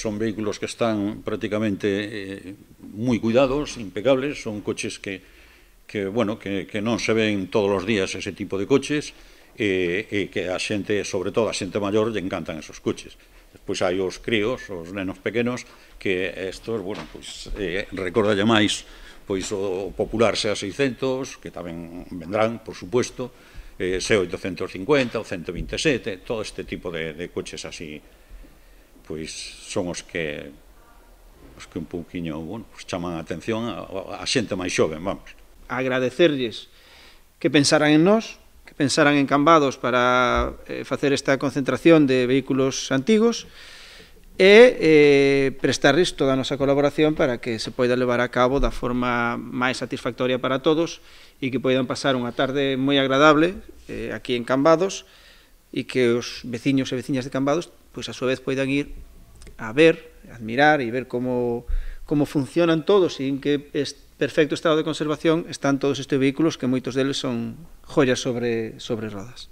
son vehículos que están prácticamente eh, moi cuidados, impecables, son coches que, que bueno, que, que non se ven todos os días ese tipo de coches, e, eh, e que a xente, sobre todo a xente maior, lle encantan esos coches. Despois hai os críos, os nenos pequenos, que estos, bueno, pois, eh, recordalle máis pois o popular xa 600, que tamén vendrán, por supuesto, eh, 850, o 127, todo este tipo de, de coches así pois son os que os que un pouquiño, bueno, pois chaman a atención a, a xente máis xoven, vamos. Agradecerlles que pensaran en nós, que pensaran en Cambados para eh, facer esta concentración de vehículos antigos e eh, prestarles toda a nosa colaboración para que se poida levar a cabo da forma máis satisfactoria para todos e que poidan pasar unha tarde moi agradable eh, aquí en Cambados, e que os veciños e veciñas de Cambados pois a súa vez poidan ir a ver, admirar e ver como, como funcionan todos e en que est perfecto estado de conservación están todos estes vehículos que moitos deles son joyas sobre, sobre rodas.